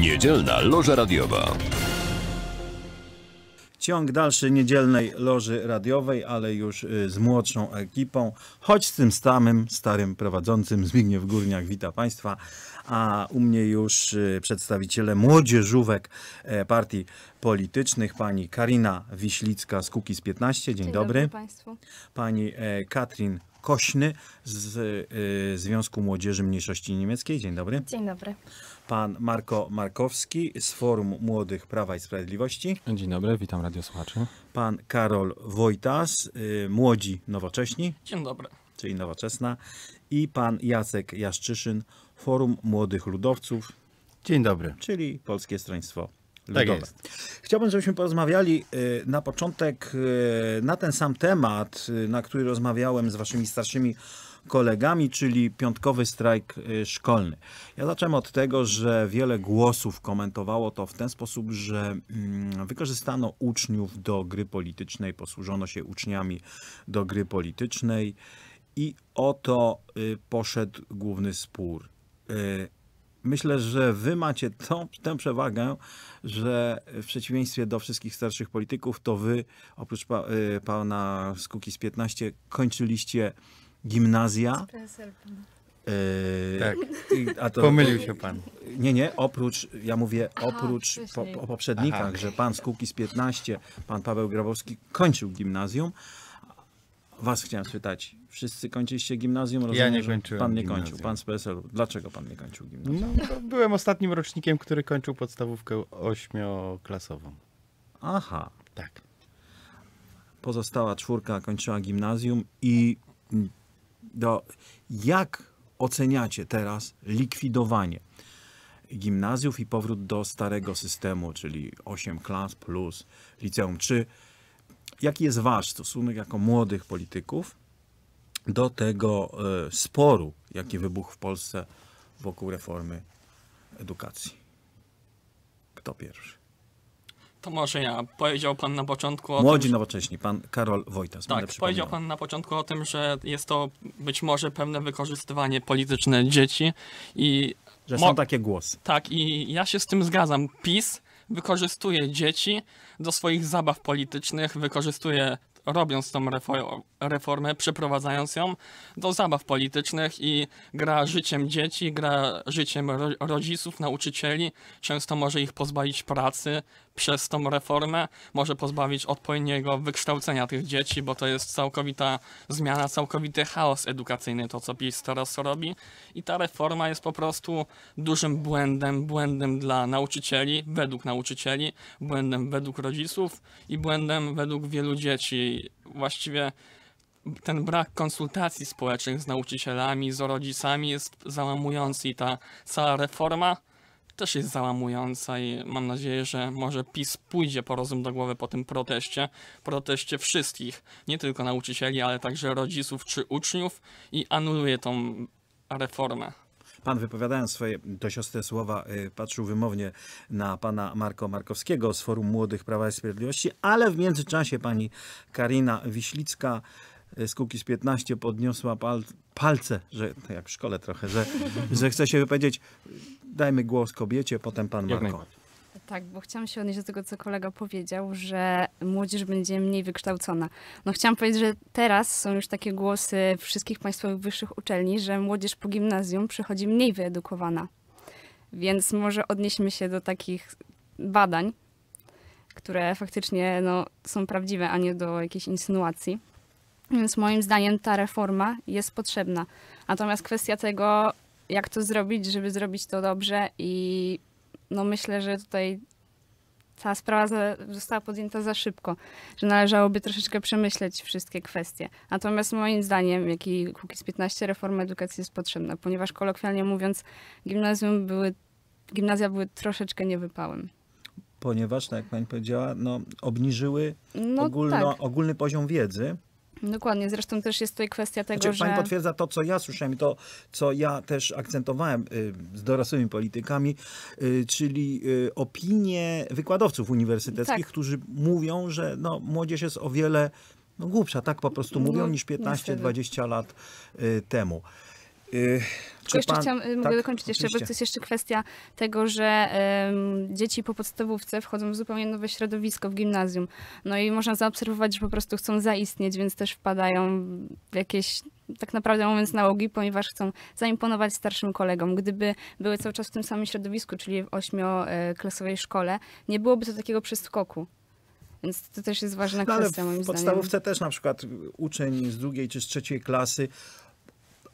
Niedzielna Loża Radiowa. Ciąg dalszy niedzielnej loży radiowej, ale już y, z młodszą ekipą, choć z tym samym starym prowadzącym Zbigniew Górniak. Witam Państwa, a u mnie już y, przedstawiciele młodzieżówek e, partii politycznych, pani Karina Wiślicka z Kukiz 15. Dzień, Dzień dobry. dobry Państwu. Pani e, Katrin Kośny z y, Związku Młodzieży Mniejszości Niemieckiej. Dzień dobry. Dzień dobry pan Marko Markowski z Forum Młodych Prawa i Sprawiedliwości. Dzień dobry, witam radiosłuchaczy. Pan Karol Wojtas, y, Młodzi Nowocześni. Dzień dobry. Czyli Nowoczesna. I pan Jacek Jaszczyszyn, Forum Młodych Ludowców. Dzień dobry. Czyli Polskie Stronnictwo tak Ludowe. Tak Chciałbym, żebyśmy porozmawiali y, na początek y, na ten sam temat, na który rozmawiałem z waszymi starszymi kolegami, czyli piątkowy strajk y, szkolny. Ja zacząłem od tego, że wiele głosów komentowało to w ten sposób, że mm, wykorzystano uczniów do gry politycznej, posłużono się uczniami do gry politycznej i oto y, poszedł główny spór. Y, myślę, że wy macie tą, tę przewagę, że w przeciwieństwie do wszystkich starszych polityków, to wy, oprócz pa, pana Skuki z 15, kończyliście gimnazja. Yy, tak. To, Pomylił się pan. Nie, nie, oprócz, ja mówię oprócz po, o poprzednikach, Aha. że pan z Kukiz 15, pan Paweł Grabowski kończył gimnazjum. Was chciałem spytać, wszyscy kończyliście gimnazjum? Rozumiem, ja nie kończyłem. Pan nie kończył, pan z PSL. -u. Dlaczego pan nie kończył gimnazjum? No, byłem ostatnim rocznikiem, który kończył podstawówkę ośmioklasową. Aha. Tak. Pozostała czwórka kończyła gimnazjum i do jak oceniacie teraz likwidowanie gimnazjów i powrót do starego systemu, czyli 8 klas plus liceum? Czy jaki jest wasz stosunek jako młodych polityków do tego e, sporu, jaki wybuchł w Polsce wokół reformy edukacji? Kto pierwszy? To może ja. Powiedział pan na początku o Młodzi tym, nowocześni, pan Karol Wojtas. Tak, powiedział pan na początku o tym, że jest to być może pewne wykorzystywanie polityczne dzieci i... Że są takie głosy. Tak, i ja się z tym zgadzam. PiS wykorzystuje dzieci do swoich zabaw politycznych, wykorzystuje robiąc tą reformę, przeprowadzając ją do zabaw politycznych i gra życiem dzieci, gra życiem rodziców, nauczycieli, często może ich pozbawić pracy, przez tą reformę może pozbawić odpowiedniego wykształcenia tych dzieci, bo to jest całkowita zmiana, całkowity chaos edukacyjny, to co PiS teraz robi. I ta reforma jest po prostu dużym błędem, błędem dla nauczycieli, według nauczycieli, błędem według rodziców i błędem według wielu dzieci. Właściwie ten brak konsultacji społecznych z nauczycielami, z rodzicami jest załamujący i ta cała reforma też jest załamująca i mam nadzieję, że może PiS pójdzie po rozum do głowy po tym proteście, proteście wszystkich, nie tylko nauczycieli, ale także rodziców czy uczniów i anuluje tą reformę. Pan wypowiadając swoje dość ostre słowa, y, patrzył wymownie na pana Marko Markowskiego z Forum Młodych Prawa i Sprawiedliwości, ale w międzyczasie pani Karina Wiślicka E, z Kukiz 15 podniosła pal, palce, że tak jak w szkole trochę, że, że chce się wypowiedzieć. Dajmy głos kobiecie, potem pan Marko. Tak, bo chciałam się odnieść do tego, co kolega powiedział, że młodzież będzie mniej wykształcona. No chciałam powiedzieć, że teraz są już takie głosy wszystkich państwowych wyższych uczelni, że młodzież po gimnazjum przychodzi mniej wyedukowana. Więc może odnieśmy się do takich badań, które faktycznie no, są prawdziwe, a nie do jakiejś insynuacji. Więc moim zdaniem ta reforma jest potrzebna. Natomiast kwestia tego, jak to zrobić, żeby zrobić to dobrze i no myślę, że tutaj ta sprawa została podjęta za szybko, że należałoby troszeczkę przemyśleć wszystkie kwestie. Natomiast moim zdaniem, jak i z 15 reforma edukacji jest potrzebna, ponieważ kolokwialnie mówiąc, gimnazjum były, gimnazja były troszeczkę niewypałem. Ponieważ, tak jak pani powiedziała, no, obniżyły no, ogólno, tak. ogólny poziom wiedzy Dokładnie, zresztą też jest tutaj kwestia tego, znaczy, że... Pani potwierdza to, co ja słyszałem, to, co ja też akcentowałem y, z dorosłymi politykami, y, czyli y, opinie wykładowców uniwersyteckich, tak. którzy mówią, że no, młodzież jest o wiele no, głupsza, tak po prostu mhm, mówią, niż 15-20 lat temu. Y, Tylko jeszcze pan... chciałam, y, tak, mogę dokończyć jeszcze, oczywiście. bo to jest jeszcze kwestia tego, że dzieci po podstawówce wchodzą w zupełnie nowe środowisko w gimnazjum. No i można zaobserwować, że po prostu chcą zaistnieć, więc też wpadają w jakieś tak naprawdę mówiąc nałogi, ponieważ chcą zaimponować starszym kolegom. Gdyby były cały czas w tym samym środowisku, czyli w ośmioklasowej szkole, nie byłoby to takiego przeskoku. Więc to też jest ważna no, kwestia moim zdaniem. W podstawówce też na przykład uczeń z drugiej czy z trzeciej klasy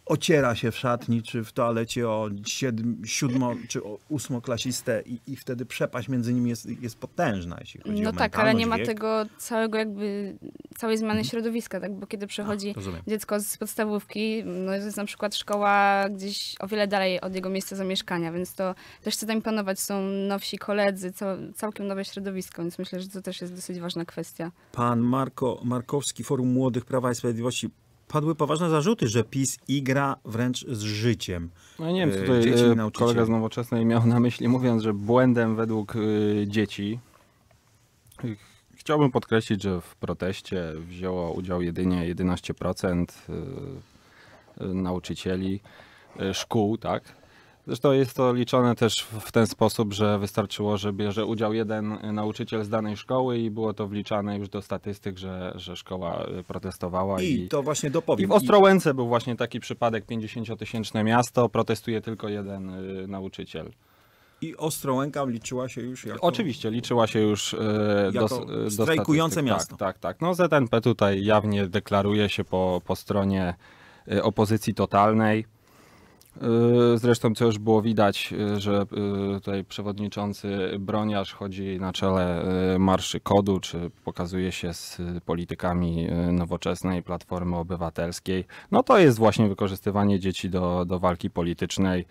ociera się w szatni czy w toalecie o siedm, siódmo czy o ósmoklasistę i, i wtedy przepaść między nimi jest, jest potężna, jeśli chodzi no o No tak, ale nie ma tego całego jakby, całej zmiany mhm. środowiska, tak? bo kiedy przechodzi A, dziecko z podstawówki, no jest na przykład szkoła gdzieś o wiele dalej od jego miejsca zamieszkania, więc to też chce tam panować, są nowsi koledzy, cał, całkiem nowe środowisko, więc myślę, że to też jest dosyć ważna kwestia. Pan Marko Markowski, Forum Młodych Prawa i Sprawiedliwości padły poważne zarzuty, że PiS igra wręcz z życiem. No nie wiem, e, tutaj dzieci e, kolega z Nowoczesnej miał na myśli, mówiąc, że błędem według e, dzieci Chciałbym podkreślić, że w proteście wzięło udział jedynie 11% nauczycieli szkół, tak? Zresztą jest to liczone też w ten sposób, że wystarczyło, że bierze udział jeden y, nauczyciel z danej szkoły i było to wliczane już do statystyk, że, że szkoła y, protestowała. I, I to właśnie dopowiem. I w Ostrołęce I... był właśnie taki przypadek, 50-tysięczne miasto, protestuje tylko jeden y, nauczyciel. I Ostrołęka liczyła się już jako... Oczywiście, liczyła się już do, strajkujące tak, miasto. Tak, tak, tak. No ZNP tutaj jawnie deklaruje się po, po stronie opozycji totalnej. Y, zresztą, co już było widać, y, że y, tutaj przewodniczący Broniarz chodzi na czele Marszy Kodu, czy pokazuje się z politykami nowoczesnej Platformy Obywatelskiej. No to jest właśnie wykorzystywanie dzieci do, do walki politycznej.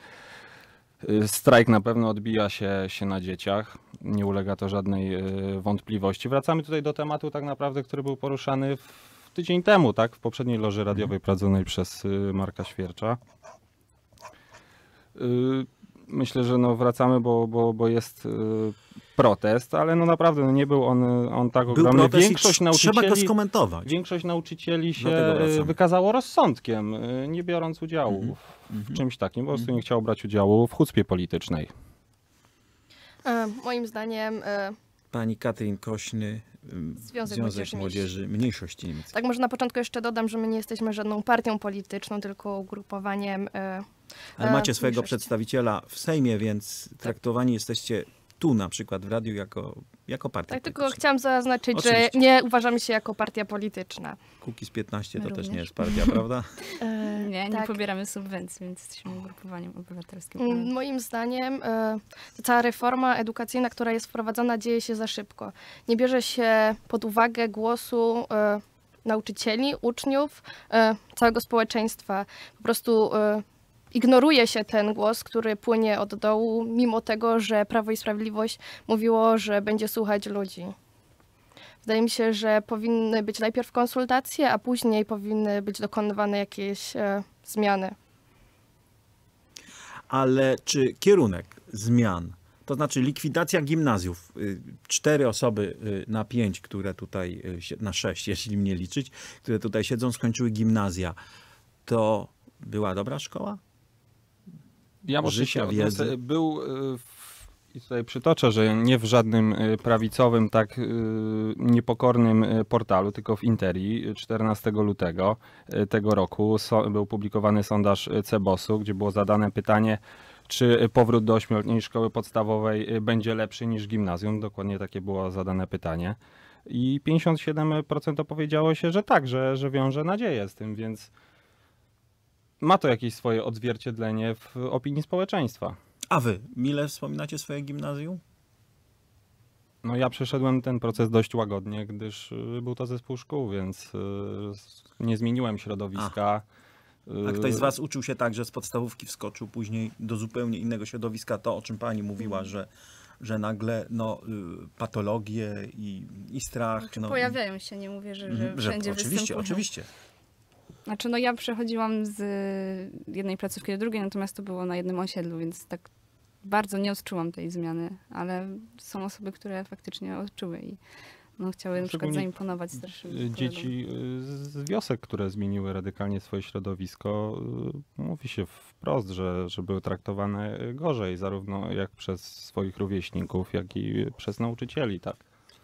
Strajk na pewno odbija się, się na dzieciach, nie ulega to żadnej wątpliwości. Wracamy tutaj do tematu tak naprawdę, który był poruszany w tydzień temu, tak, w poprzedniej loży radiowej mhm. prowadzonej przez Marka Świercza. Y, myślę, że no wracamy, bo, bo, bo jest y, protest, ale no naprawdę no nie był on, on tak był ogromny. Większość nauczycieli, trzeba to skomentować. Większość nauczycieli się wykazało rozsądkiem, y, nie biorąc udziału mm -hmm. w mhm. czymś takim, po prostu mhm. nie chciał brać udziału w chłopie politycznej. E, moim zdaniem e, pani Katrin Kośny, Związek, Związek Młodzieży Mniejszości Niemieckiej. Tak, może na początku jeszcze dodam, że my nie jesteśmy żadną partią polityczną, tylko ugrupowaniem. E, Ale e, macie swojego przedstawiciela w Sejmie, więc tak. traktowani jesteście tu na przykład w radiu jako jako partia Tak, tylko chciałam zaznaczyć, Oczywiście. że nie uważamy się jako partia polityczna. Kukiz 15 My to również. też nie jest partia, prawda? e, nie, tak. nie pobieramy subwencji, więc jesteśmy ugrupowaniem obywatelskim. Mm, moim zdaniem e, cała reforma edukacyjna, która jest wprowadzana, dzieje się za szybko. Nie bierze się pod uwagę głosu e, nauczycieli, uczniów, e, całego społeczeństwa. Po prostu e, ignoruje się ten głos, który płynie od dołu, mimo tego, że Prawo i Sprawiedliwość mówiło, że będzie słuchać ludzi. Wydaje mi się, że powinny być najpierw konsultacje, a później powinny być dokonywane jakieś e, zmiany. Ale czy kierunek zmian, to znaczy likwidacja gimnazjów, y, cztery osoby y, na pięć, które tutaj, y, na sześć, jeśli mnie liczyć, które tutaj siedzą, skończyły gimnazja, to była dobra szkoła? ja może życia, się wiedzy. Znaczy, był e, i tutaj przytoczę, że nie w żadnym e, prawicowym, tak e, niepokornym portalu, tylko w Interi 14 lutego tego roku był publikowany sondaż Cebosu, gdzie było zadane pytanie, czy powrót do ośmioletniej szkoły podstawowej będzie lepszy niż gimnazjum. Dokładnie takie było zadane pytanie. I 57% opowiedziało się, że tak, że, że wiąże nadzieję z tym, więc ma to jakieś swoje odzwierciedlenie w opinii społeczeństwa. A wy mile wspominacie swoje gimnazjum? No ja przeszedłem ten proces dość łagodnie, gdyż y, był to zespół szkół, więc y, nie zmieniłem środowiska. A. A y, ktoś z Was uczył się tak, że z podstawówki wskoczył później do zupełnie innego środowiska, to o czym Pani mówiła, że, że nagle no, patologie i, i strach. Znaczy, no, pojawiają się, nie mówię, że, że, mhm, że wszędzie Oczywiście, występują. oczywiście. Znaczy, no ja przechodziłam z y, jednej placówki do drugiej, natomiast to było na jednym osiedlu, więc tak bardzo nie odczułam tej zmiany, ale są osoby, które faktycznie odczuły i no, chciały na przykład zaimponować starszym. Dzieci y, z wiosek, które zmieniły radykalnie swoje środowisko, y, mówi się wprost, że, że były traktowane gorzej, zarówno jak przez swoich rówieśników, jak i przez nauczycieli, tak.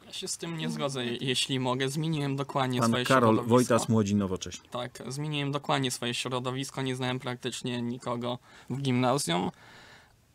Ja się z tym nie zgodzę, jeśli mogę. Zmieniłem dokładnie Pan swoje Karol środowisko. Wojtas Młodzi Nowocześnie. Tak, zmieniłem dokładnie swoje środowisko, nie znałem praktycznie nikogo w gimnazjum.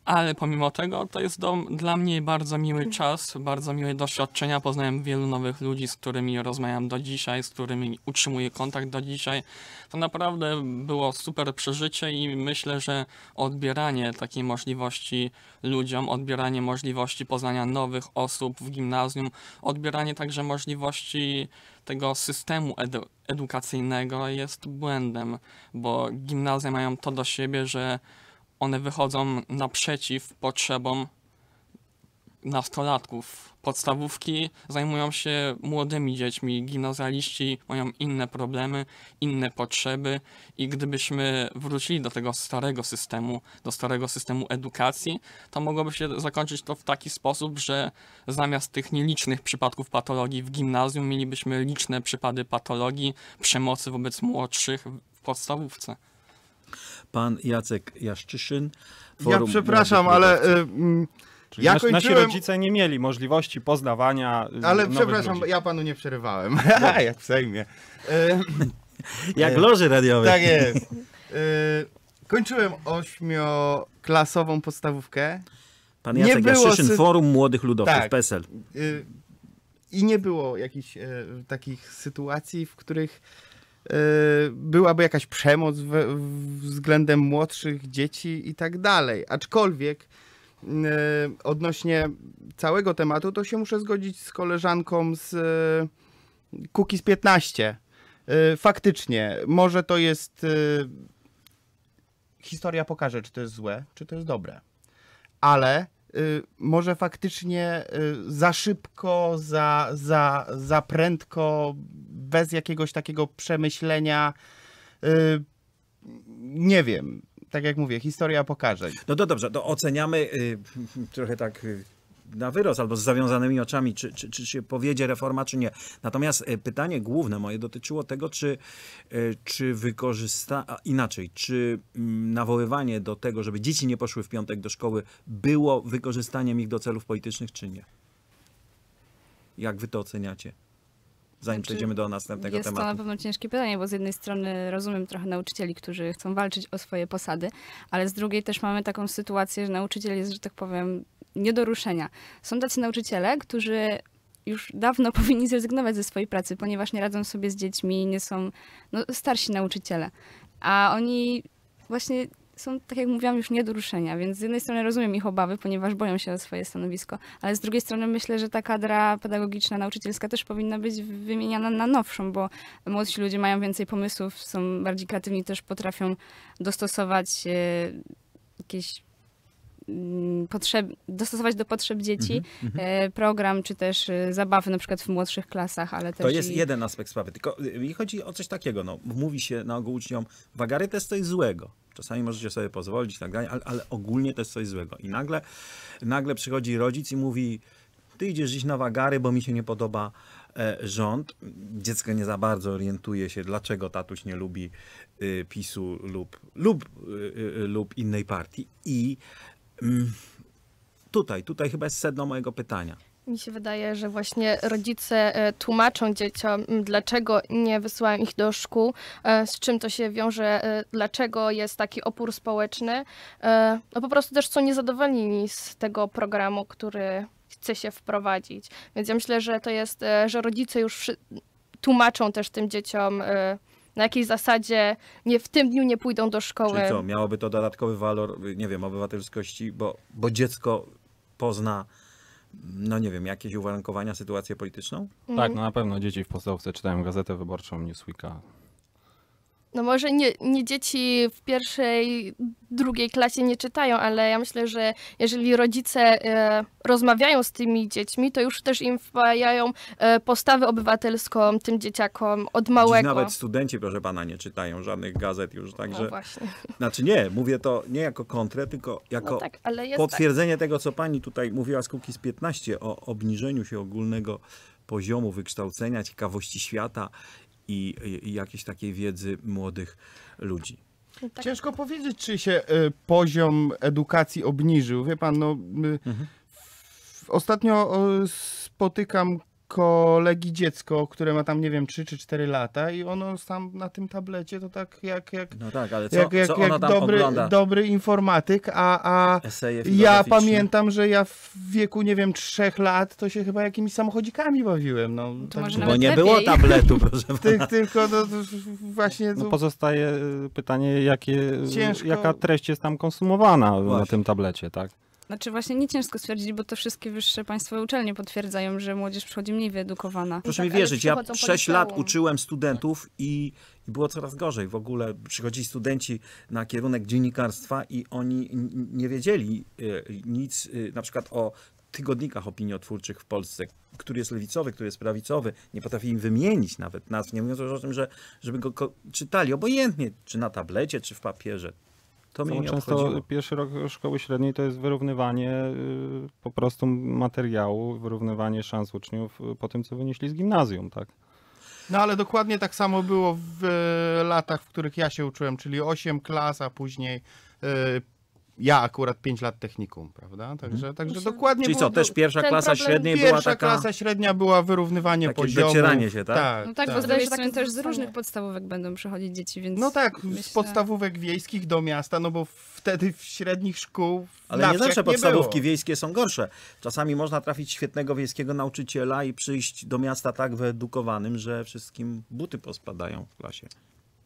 Ale pomimo tego to jest dla mnie bardzo miły mhm. czas, bardzo miłe doświadczenia. Poznałem wielu nowych ludzi, z którymi rozmawiam do dzisiaj, z którymi utrzymuję kontakt do dzisiaj. To naprawdę było super przeżycie i myślę, że odbieranie takiej możliwości ludziom, odbieranie możliwości poznania nowych osób w gimnazjum, odbieranie także możliwości tego systemu edu edukacyjnego jest błędem, bo gimnazja mają to do siebie, że one wychodzą naprzeciw potrzebom nastolatków. Podstawówki zajmują się młodymi dziećmi, gimnazjaliści mają inne problemy, inne potrzeby i gdybyśmy wrócili do tego starego systemu, do starego systemu edukacji, to mogłoby się zakończyć to w taki sposób, że zamiast tych nielicznych przypadków patologii w gimnazjum mielibyśmy liczne przypady patologii, przemocy wobec młodszych w podstawówce pan Jacek Jaszczyszyn. Forum y, mm, ja przepraszam, ale... ja kończyłem... Nasi rodzice nie mieli możliwości poznawania. Y, ale przepraszam, ludzi. ja panu nie przerywałem. Jak w Sejmie. Jak y, loży radiowe. Tak jest. Kończyłem ośmioklasową podstawówkę. Pan Jacek Jaszczyszyn sy... Forum Młodych Ludowców, tak. PESEL. I nie było jakichś takich sytuacji, w których E, byłaby jakaś przemoc względem młodszych dzieci i tak dalej. Aczkolwiek e, odnośnie całego tematu, to się muszę zgodzić z koleżanką z e, Kukiz 15. Faktycznie, może to jest. Historia pokaże, czy to jest złe, czy to jest dobre. Ale Y, może faktycznie y, za szybko, za, za, za prędko, bez jakiegoś takiego przemyślenia. Y, nie wiem. Tak jak mówię, historia pokaże. No to dobrze, to oceniamy trochę tak na wyrost albo z zawiązanymi oczami, czy, czy, czy się powiedzie reforma, czy nie. Natomiast e, pytanie główne moje dotyczyło tego, czy, e, czy wykorzysta, a inaczej, czy mm, nawoływanie do tego, żeby dzieci nie poszły w piątek do szkoły, było wykorzystaniem ich do celów politycznych, czy nie? Jak wy to oceniacie? zanim znaczy, przejdziemy do następnego jest tematu. Jest to na pewno ciężkie pytanie, bo z jednej strony rozumiem trochę nauczycieli, którzy chcą walczyć o swoje posady, ale z drugiej też mamy taką sytuację, że nauczyciel jest, że tak powiem, nie do ruszenia. Są tacy nauczyciele, którzy już dawno powinni zrezygnować ze swojej pracy, ponieważ nie radzą sobie z dziećmi, nie są no, starsi nauczyciele. A oni właśnie są, tak jak mówiłam, już nie do ruszenia, więc z jednej strony rozumiem ich obawy, ponieważ boją się o swoje stanowisko, ale z drugiej strony myślę, że ta kadra pedagogiczna, nauczycielska też powinna być wymieniana na nowszą, bo młodsi ludzie mają więcej pomysłów, są bardziej kreatywni, też potrafią dostosować e, jakieś Mm, potrzeb, dostosować do potrzeb dzieci mm-hmm. program, czy też e, zabawy na przykład w młodszych klasach, ale też... To jest i... jeden aspekt sprawy, tylko y, mi chodzi o coś takiego, no, mówi się na no, ogół uczniom, wagary to jest coś złego. Czasami możecie sobie pozwolić, tak dalej, ale, ale ogólnie to jest coś złego. I nagle, nagle przychodzi rodzic i mówi, ty idziesz dziś na wagary, bo mi się nie podoba e, rząd. Dziecko nie za bardzo orientuje się, dlaczego tatuś nie lubi y, PiSu lub, lub, y, lub innej partii. I Mm, tutaj, tutaj chyba jest sedno mojego pytania. Mi się wydaje, że właśnie rodzice e, tłumaczą dzieciom, mm, dlaczego nie wysyłają ich do szkół, e, z czym to się wiąże, e, dlaczego jest taki opór społeczny. No po prostu też są niezadowoleni z tego programu, który chce się wprowadzić. Więc ja myślę, że to jest, że rodzice już tłumaczą też tym dzieciom, na jakiej zasadzie nie, w tym dniu nie pójdą do szkoły. Czyli co, miałoby to dodatkowy walor, nie wiem, obywatelskości, bo, bo dziecko pozna no nie wiem, jakieś uwarunkowania, sytuację polityczną? Tak, mhm. no na pewno dzieci w podstawce czytają gazetę wyborczą Newsweeka, no może nie, nie dzieci w pierwszej, drugiej klasie nie czytają, ale ja myślę, że jeżeli rodzice e, rozmawiają z tymi dziećmi, to już też im wpajają e, postawę obywatelską tym dzieciakom od małego. nawet studenci, proszę pana, nie czytają żadnych gazet już, także... No właśnie. Znaczy nie, mówię to nie jako kontrę, tylko no jako no tak, potwierdzenie tak. tego, co pani tutaj mówiła z z 15 o obniżeniu się ogólnego poziomu wykształcenia, ciekawości świata i, i jakiejś takiej wiedzy młodych ludzi. Tak. Ciężko powiedzieć, czy się y, poziom edukacji obniżył. Wie pan, no, y, mhm. Ostatnio spotykam kolegi dziecko, które ma tam, nie wiem, 3 czy 4 lata i ono tam na tym tablecie to tak jak, jak, no tak, ale co, jak, jak, jak dobry, dobry informatyk, a, a ja pamiętam, że ja w wieku, nie wiem, 3 lat to się chyba jakimiś samochodzikami bawiłem. No, to tak, bo nie lepiej. było tabletu, proszę Ty, Tylko no, właśnie... No, pozostaje e, pytanie, jakie, Ciężko... jaka treść jest tam konsumowana Właśnie. na tym tablecie, tak? Znaczy właśnie nie ciężko stwierdzić, bo to wszystkie wyższe państwowe uczelnie potwierdzają, że młodzież przychodzi mniej wyedukowana. Proszę tak, mi wierzyć, ja 6 lat uczyłem studentów i, i, było coraz gorzej. W ogóle przychodzili studenci na kierunek dziennikarstwa i oni nie wiedzieli e, nic e, na przykład o tygodnikach opiniotwórczych w Polsce, który jest lewicowy, który jest prawicowy, nie potrafi im wymienić nawet nazw, nie mówiąc już o tym, że żeby go czytali obojętnie, czy na tablecie, czy w papierze. To mnie często obchodziło. pierwszy rok szkoły średniej to jest wyrównywanie y, po prostu materiału, wyrównywanie szans uczniów y, po tym, co wynieśli z gimnazjum, tak? No ale dokładnie tak samo było w y, latach, w których ja się uczyłem, czyli 8 klas, a później ja akurat 5 lat technikum, prawda? Także, mhm. także dokładnie. Czyli co, też pierwsza klasa średniej pierwsza była taka... Pierwsza klasa średnia była wyrównywanie takie poziomu. docieranie się, tak? Tak, no tak, tak. bo z tak też z różnych podstawówek będą przychodzić dzieci, więc... No tak, myślę... z podstawówek wiejskich do miasta, no bo wtedy w średnich szkół Ale nie zawsze nie podstawówki było. wiejskie są gorsze. Czasami można trafić świetnego wiejskiego nauczyciela i przyjść do miasta tak wyedukowanym, że wszystkim buty pospadają w klasie.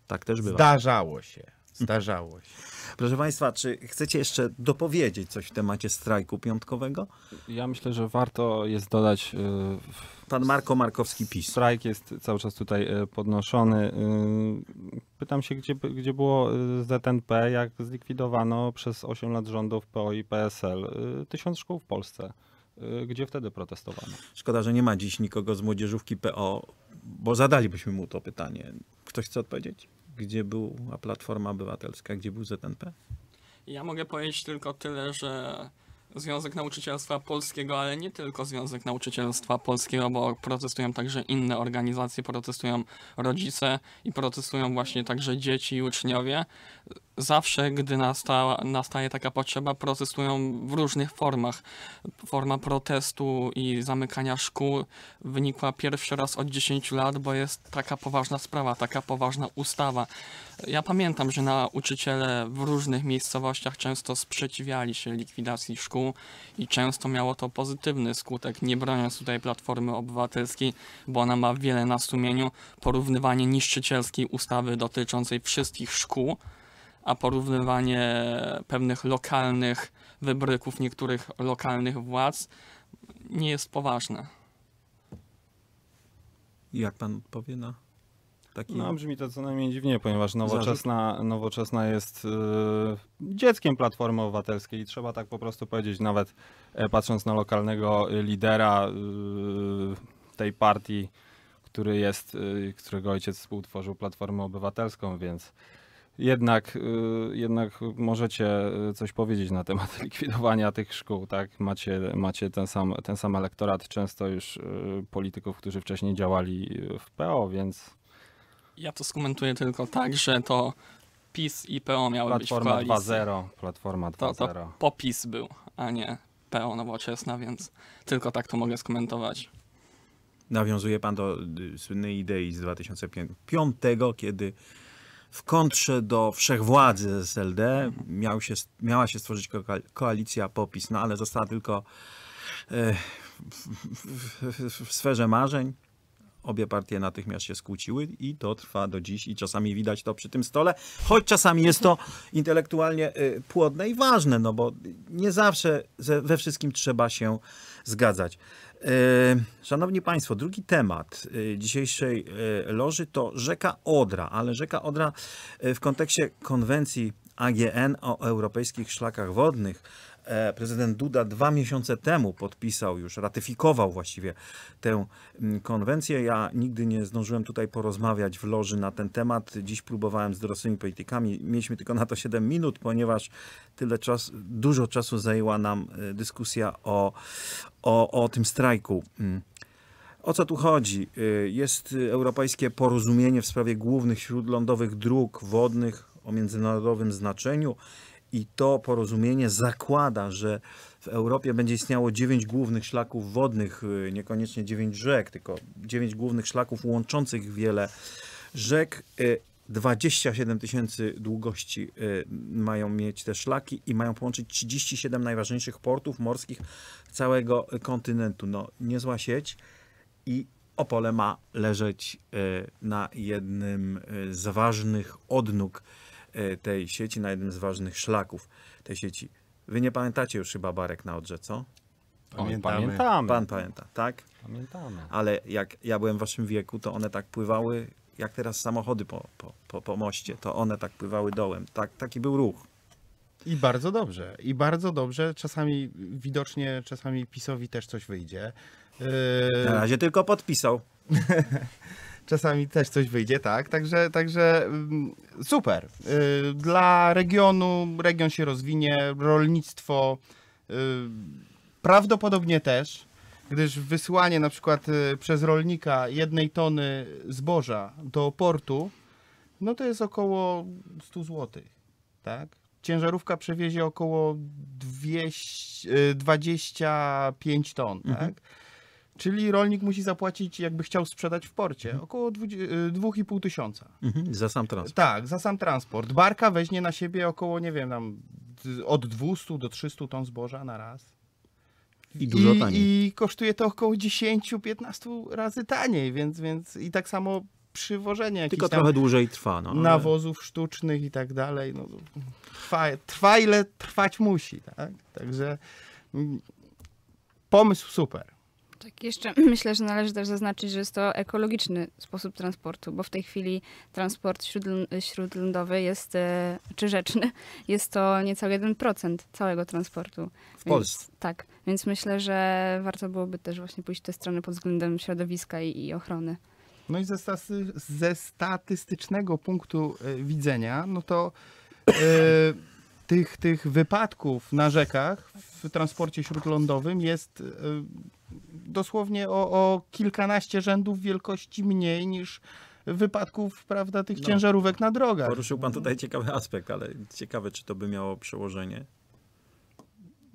Tak też bywa. Zdarzało się. Zdarzało się. Proszę Państwa, czy chcecie jeszcze dopowiedzieć coś w temacie strajku piątkowego? Ja myślę, że warto jest dodać. Y, Pan Marko Markowski PiS. Strajk jest cały czas tutaj y, podnoszony. Y, pytam się, gdzie, gdzie było ZNP, jak zlikwidowano przez 8 lat rządów PO i PSL tysiąc szkół w Polsce. Gdzie wtedy protestowano? Szkoda, że nie ma dziś nikogo z młodzieżówki PO, bo zadalibyśmy mu to pytanie. Ktoś chce odpowiedzieć? gdzie była Platforma Obywatelska, gdzie był ZNP? Ja mogę powiedzieć tylko tyle, że Związek Nauczycielstwa Polskiego, ale nie tylko Związek Nauczycielstwa Polskiego, bo protestują także inne organizacje, protestują rodzice i protestują właśnie także dzieci i uczniowie zawsze, gdy nastała, nastaje taka potrzeba, protestują w różnych formach. Forma protestu i zamykania szkół wynikła pierwszy raz od 10 lat, bo jest taka poważna sprawa, taka poważna ustawa. Ja pamiętam, że nauczyciele w różnych miejscowościach często sprzeciwiali się likwidacji szkół i często miało to pozytywny skutek. Nie broniąc tutaj Platformy Obywatelskiej, bo ona ma wiele na sumieniu, porównywanie niszczycielskiej ustawy dotyczącej wszystkich szkół a porównywanie pewnych lokalnych wybryków niektórych lokalnych władz nie jest poważne. Jak pan odpowie na taki... No brzmi to co najmniej dziwnie, ponieważ nowoczesna, nowoczesna jest yy, dzieckiem Platformy Obywatelskiej i trzeba tak po prostu powiedzieć, nawet e, patrząc na lokalnego y, lidera yy, tej partii, który jest, y, którego ojciec współtworzył Platformę Obywatelską, więc jednak, y, jednak możecie y, coś powiedzieć na temat likwidowania tych szkół, tak? Macie, macie ten, sam, ten sam elektorat, często już y, polityków, którzy wcześniej działali w PO, więc... Ja to skomentuję tylko tak, że to PiS i PO miały Platforma być w koalicji. 2.0, Platforma 2.0. To, to popis był, a nie PO nowoczesna, więc tylko tak to mogę skomentować. Nawiązuje pan do słynnej idei z 2005, kiedy w kontrze do wszechwładzy SLD miał się, miała się stworzyć koalicja popis, no ale została tylko e, w sferze marzeń. Obie partie natychmiast się skłóciły i to trwa do dziś i czasami widać to przy tym stole, choć czasami jest to intelektualnie e, płodne i ważne, no bo nie zawsze ze, we wszystkim trzeba się zgadzać. E, szanowni Państwo, drugi temat e, dzisiejszej e, loży to rzeka Odra, ale rzeka Odra w kontekście konwencji AGN o europejskich szlakach wodnych E, prezydent Duda dwa miesiące temu podpisał już, ratyfikował właściwie tę mm, konwencję. Ja nigdy nie zdążyłem tutaj porozmawiać w loży na ten temat. Dziś próbowałem z dorosłymi politykami. Mieliśmy tylko na to 7 minut, ponieważ tyle czas, dużo czasu zajęła nam e, dyskusja o, o, o tym strajku. Mm. O co tu chodzi? E, jest europejskie porozumienie w sprawie głównych śródlądowych dróg wodnych o międzynarodowym znaczeniu i to porozumienie zakłada, że w Europie będzie istniało dziewięć głównych szlaków wodnych, y, niekoniecznie dziewięć rzek, tylko dziewięć głównych szlaków łączących wiele rzek. 27 y, tysięcy długości y, mają mieć te szlaki i mają połączyć 37 najważniejszych portów morskich całego kontynentu. No, niezła sieć i Opole ma leżeć na jednym z ważnych odnóg E, tej sieci, na jednym z ważnych szlaków tej sieci. Wy nie pamiętacie już chyba barek na Odrze, co? Pamiętamy. Pamiętamy. Pan pamięta, tak? Pamiętamy. Ale jak ja byłem w waszym wieku, to one tak pływały, jak teraz samochody po, po, po, po moście, to one tak pływały dołem. Tak, taki był ruch. I bardzo dobrze. I bardzo dobrze. Czasami widocznie, czasami PiSowi też coś wyjdzie. Yy... Na razie tylko podpisał. czasami też coś wyjdzie, tak? Także, także mm, super. Y, dla regionu, region się rozwinie, rolnictwo y, prawdopodobnie też, gdyż wysłanie na przykład y, przez rolnika jednej tony zboża do portu, no to jest około 100 zł, tak? Ciężarówka przewiezie około 200, 25 ton, mhm. tak? Czyli rolnik musi zapłacić, jakby chciał sprzedać w porcie, mhm. około 2,5 e, tysiąca. Mhm. Za sam transport. Tak, za sam transport. Barka weźmie na siebie około, nie wiem, tam od 200 do 300 ton zboża na raz. I dużo I, taniej. I kosztuje to około 10-15 razy taniej, więc, więc i tak samo przywożenie Tylko trochę dłużej trwa. No, ale... nawozów sztucznych i tak dalej. No, trwa, trwa ile trwać musi. Tak? Także mm, pomysł super. Tak, jeszcze myślę, że należy też zaznaczyć, że jest to ekologiczny sposób transportu, bo w tej chwili transport śródlądowy jest, e, czy rzeczny, jest to niecały 1% całego transportu. W Polsce. tak, więc myślę, że warto byłoby też właśnie pójść w tę stronę pod względem środowiska i, i ochrony. No i ze, staty, ze statystycznego punktu e, widzenia, no to... E, tych, tych wypadków na rzekach w transporcie śródlądowym jest e, dosłownie o, o kilkanaście rzędów wielkości mniej niż wypadków, prawda, tych no, ciężarówek na drogach. Poruszył pan tutaj ciekawy aspekt, ale ciekawe, czy to by miało przełożenie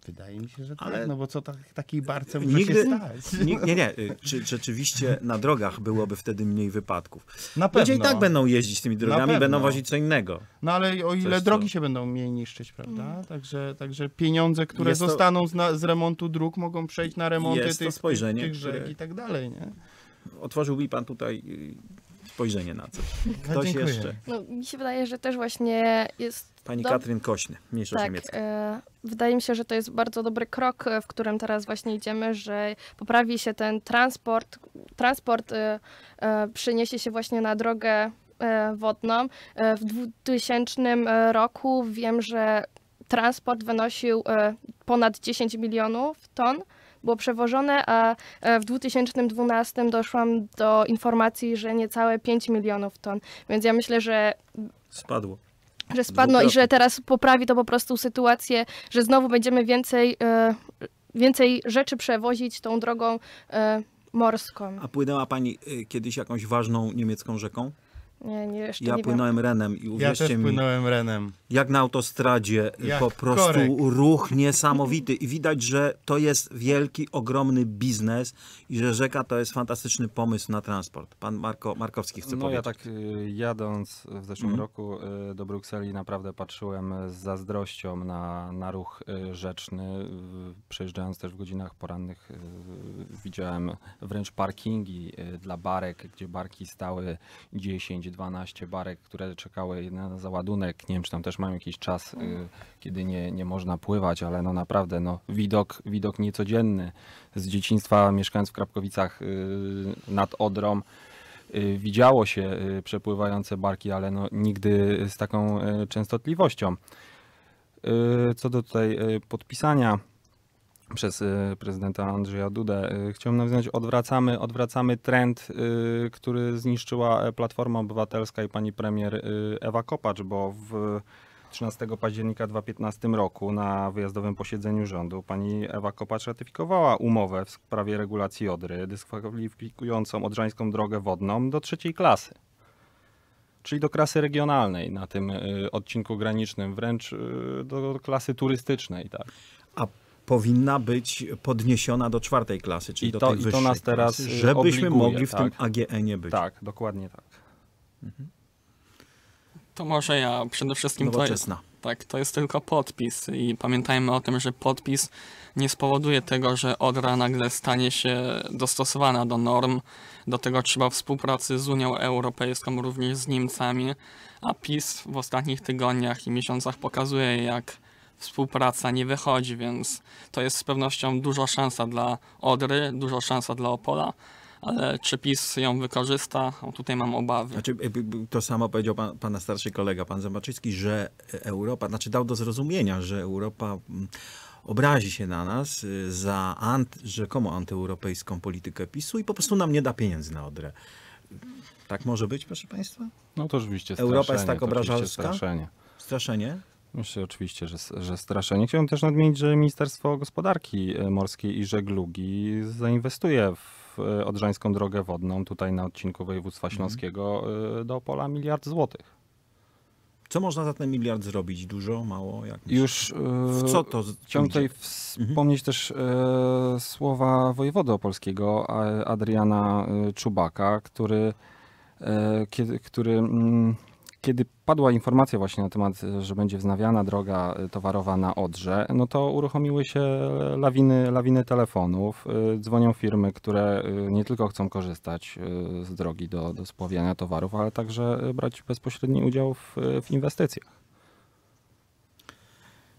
Wydaje mi się, że tak, Ale... tak, no bo co tak, takiej barce może nigdy, się stać? Nie, nie, nie. Y, czy rzeczywiście na drogach byłoby wtedy mniej wypadków? Na pewno. Ludzie i tak będą jeździć tymi drogami, będą wozić co innego. No ale o ile Coś, drogi się będą mniej niszczyć, prawda? Mm. Także, także pieniądze, które zostaną z, z, remontu dróg mogą przejść na remonty Jest tych, tych rzek które... i tak dalej, nie? Otworzył mi pan tutaj y, spojrzenie na coś. No Ktoś no, jeszcze? No, mi się wydaje, że też właśnie jest Pani do... Katrin Kośny, mniejszość tak, niemiecka. E, wydaje mi się, że to jest bardzo dobry krok, e, w którym teraz właśnie idziemy, że poprawi się ten transport, transport e, e, przyniesie się właśnie na drogę e, wodną. E, w 2000 roku wiem, że transport wynosił ponad 10 milionów ton, było przewożone, a w 2012 doszłam do informacji, że niecałe 5 milionów ton. Więc ja myślę, że. Spadło że spadną i że teraz poprawi to po prostu sytuację, że znowu będziemy więcej, e, więcej rzeczy przewozić tą drogą e, morską. A płynęła Pani e, kiedyś jakąś ważną niemiecką rzeką? Nie, nie, ja nie płynąłem wiem. Renem i uwierzcie ja też mi, płynąłem Renem. jak na autostradzie, jak po prostu korek. ruch niesamowity i widać, że to jest wielki, ogromny biznes i że rzeka to jest fantastyczny pomysł na transport. Pan Marko, Markowski chce no, powiedzieć. No ja tak y, jadąc w zeszłym mm. roku y, do Brukseli naprawdę patrzyłem z zazdrością na, na ruch y, rzeczny. Przejeżdżając też w godzinach porannych widziałem wręcz parkingi dla barek, gdzie barki stały 10, 12 barek, które czekały na załadunek. Nie wiem, czy tam też mają jakiś czas, y, kiedy nie, nie można pływać, ale no naprawdę no, widok, widok niecodzienny. Z dzieciństwa mieszkając w Krapkowicach y, nad Odrą, y, widziało się przepływające barki, ale no, nigdy z taką częstotliwością. Co do tutaj podpisania, przez y, prezydenta Andrzeja Dudę. Y, chciałbym nawiązać, odwracamy, odwracamy trend, y, który zniszczyła e, Platforma Obywatelska i pani premier Ewa Kopacz, bo w 13 października 2015 roku na wyjazdowym posiedzeniu rządu pani Ewa Kopacz ratyfikowała umowę w sprawie regulacji Odry, dyskwalifikującą odrzańską drogę wodną do trzeciej klasy czyli do klasy regionalnej na tym odcinku granicznym, wręcz do klasy turystycznej. Tak. A powinna być podniesiona do czwartej klasy, czyli I do tej i to nas teraz klasy, żebyśmy obliguje, mogli w tak? tym AGN-ie e być. Tak, dokładnie tak. Mhm. To może ja przede wszystkim Nowoczesna. to jest, tak, to jest tylko podpis i pamiętajmy o tym, że podpis nie spowoduje tego, że Odra nagle stanie się dostosowana do norm. Do tego trzeba współpracy z Unią Europejską, również z Niemcami, a PiS w ostatnich tygodniach i miesiącach pokazuje, jak współpraca nie wychodzi, więc to jest z pewnością duża szansa dla Odry, duża szansa dla Opola ale czy PiS ją wykorzysta? Tutaj mam obawy. Znaczy, to samo powiedział pan, pana starszy kolega, pan Zambaczycki, że Europa, znaczy dał do zrozumienia, że Europa mm, obrazi się na nas y, za ant, rzekomo antyeuropejską politykę PiSu i po prostu nam nie da pieniędzy na Odrę. Tak może być, proszę państwa? No to oczywiście straszenie. Europa jest tak obrażalska? Straszenie. Straszenie? Myślę oczywiście, że, że straszenie. Chciałbym też nadmienić, że Ministerstwo Gospodarki e, Morskiej i Żeglugi zainwestuje w e, Odrzańską Drogę Wodną, tutaj na odcinku województwa mhm. śląskiego, mhm. do Opola miliard złotych. Co można za ten miliard zrobić? Dużo, mało? Jak Już w co to? Chciałem tutaj wspomnieć mhm. też e, słowa wojewody opolskiego Adriana Czubaka, który, e, kiedy, który mm, kiedy padła informacja właśnie na temat, że będzie wznawiana droga y, towarowa na Odrze, no to uruchomiły się lawiny, lawiny telefonów. Y, dzwonią firmy, które y, nie tylko chcą korzystać z drogi do, do spławiania towarów, ale także brać bezpośredni udział w, w inwestycjach.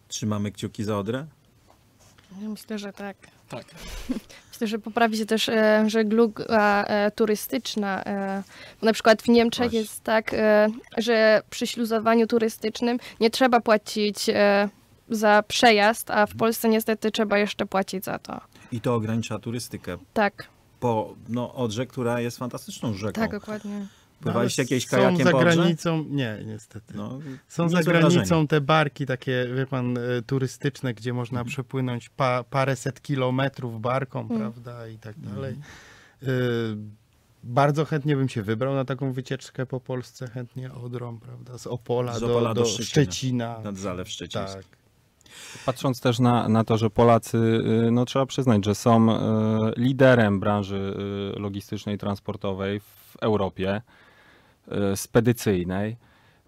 Trzymamy kciuki za Odrę? Myślę, że tak. Tak. Myślę, że poprawi się też e, żegluga e, turystyczna. E, bo na przykład w Niemczech Właśnie. jest tak, e, że przy śluzowaniu turystycznym nie trzeba płacić e, za przejazd, a w mhm. Polsce niestety trzeba jeszcze płacić za to. I to ogranicza turystykę. Tak. Po no, Odrze, która jest fantastyczną rzeką. Tak, dokładnie. Pływaliście no, jakieś kajakiem Są za granicą, nie, niestety. No, są za granicą wrażenie. te barki takie, wie pan, e, turystyczne, gdzie można mm. przepłynąć pa, paręset kilometrów barką, mm. prawda, i tak mhm. dalej. Mm. Y bardzo chętnie bym się wybrał na taką wycieczkę po Polsce, chętnie Odrą, prawda, z Opola, z Opola do, do, do Szczecina. Szczecina. Nad Zalew Szczeciński. Tak. Patrząc też na, na to, że Polacy, y, no trzeba przyznać, że są y, liderem branży y, logistycznej, transportowej w Europie, spedycyjnej,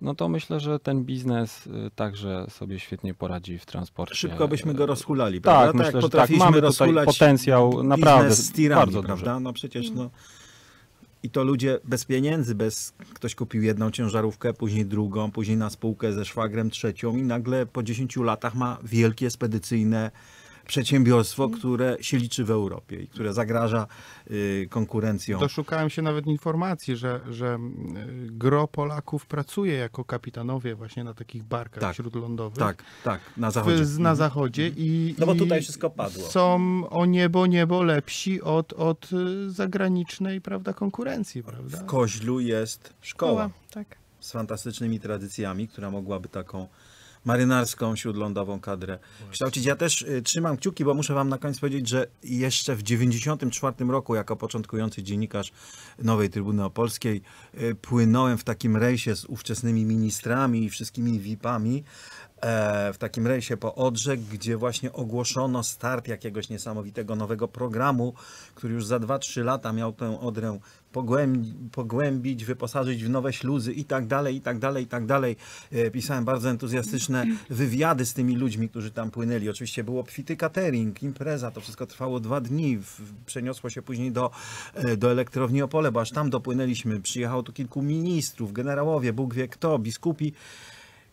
no to myślę, że ten biznes także sobie świetnie poradzi w transporcie. Szybko byśmy go rozhulali, tak, prawda? Tak, tak myślę, że tak. Mamy tutaj potencjał naprawdę z tirami, bardzo prawda? Duży. No przecież no, mm. I to ludzie bez pieniędzy, bez ktoś kupił jedną ciężarówkę, później drugą, później na spółkę ze szwagrem trzecią i nagle po 10 latach ma wielkie spedycyjne przedsiębiorstwo, które się liczy w Europie i które zagraża y, konkurencją. Doszukałem się nawet informacji, że, że y, gro Polaków pracuje jako kapitanowie właśnie na takich barkach tak, śródlądowych. Tak, tak, na zachodzie. W, na mhm. zachodzie i, no bo tutaj wszystko padło. Są o niebo, niebo lepsi od, od y, zagranicznej prawda, konkurencji. Prawda? W Koźlu jest szkoła. szkoła tak. Z fantastycznymi tradycjami, która mogłaby taką marynarską, śródlądową kadrę kształcić. Ja też y, trzymam kciuki, bo muszę wam na koniec powiedzieć, że jeszcze w 94 roku, jako początkujący dziennikarz Nowej Trybuny Opolskiej, y, płynąłem w takim rejsie z ówczesnymi ministrami i wszystkimi VIP-ami, E, w takim rejsie po Odrze, gdzie właśnie ogłoszono start jakiegoś niesamowitego nowego programu, który już za 2-3 lata miał tę Odrę pogłębić, wyposażyć w nowe śluzy i tak dalej, i tak dalej, i tak dalej. E, pisałem bardzo entuzjastyczne wywiady z tymi ludźmi, którzy tam płynęli. Oczywiście było obfity catering, impreza, to wszystko trwało dwa dni. Przeniosło się później do, e, do elektrowni Opole, bo aż tam dopłynęliśmy. Przyjechało tu kilku ministrów, generałowie, Bóg wie kto, biskupi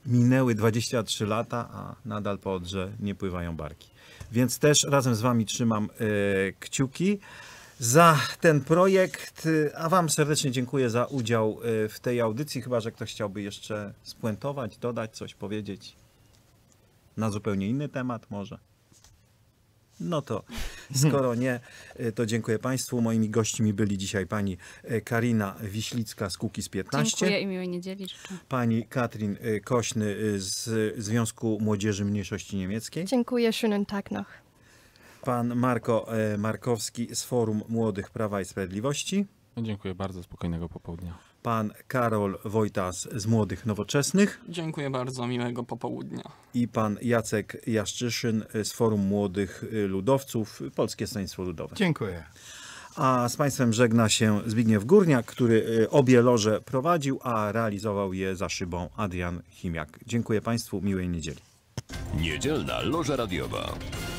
minęły 23 lata, a nadal po Odrze nie pływają barki. Więc też razem z Wami trzymam e, kciuki za ten projekt, a Wam serdecznie dziękuję za udział e, w tej audycji, chyba że ktoś chciałby jeszcze spuentować, dodać coś, powiedzieć na zupełnie inny temat może. No to skoro nie, y, to dziękuję Państwu. Moimi gośćmi byli dzisiaj pani y, Karina Wiślicka z Kukiz 15. Dziękuję i miłej niedzieli życzę. Pani Katrin y, Kośny z Związku Młodzieży Mniejszości Niemieckiej. Dziękuję, schönen Tag noch. Pan Marko Markowski z Forum Młodych Prawa i Sprawiedliwości. Dziękuję bardzo, spokojnego popołudnia pan Karol Wojtas z Młodych Nowoczesnych. Dziękuję bardzo, miłego popołudnia. I pan Jacek Jaszczyszyn z Forum Młodych Ludowców, Polskie Stronnictwo Ludowe. Dziękuję. A z Państwem żegna się Zbigniew Górniak, który y, obie loże prowadził, a realizował je za szybą Adrian Chimiak. Dziękuję Państwu, miłej niedzieli. Niedzielna Loża Radiowa.